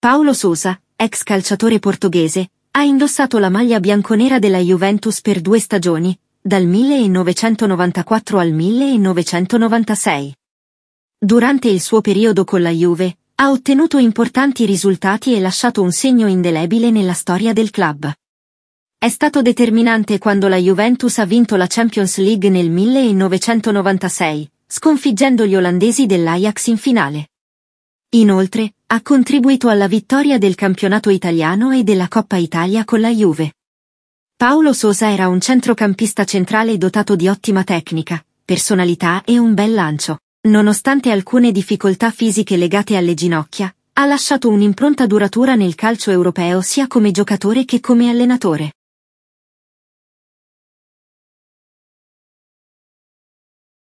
Paolo Sosa, ex calciatore portoghese, ha indossato la maglia bianconera della Juventus per due stagioni, dal 1994 al 1996. Durante il suo periodo con la Juve, ha ottenuto importanti risultati e lasciato un segno indelebile nella storia del club. È stato determinante quando la Juventus ha vinto la Champions League nel 1996, sconfiggendo gli olandesi dell'Ajax in finale. Inoltre, ha contribuito alla vittoria del campionato italiano e della Coppa Italia con la Juve. Paolo Sosa era un centrocampista centrale dotato di ottima tecnica, personalità e un bel lancio. Nonostante alcune difficoltà fisiche legate alle ginocchia, ha lasciato un'impronta duratura nel calcio europeo sia come giocatore che come allenatore.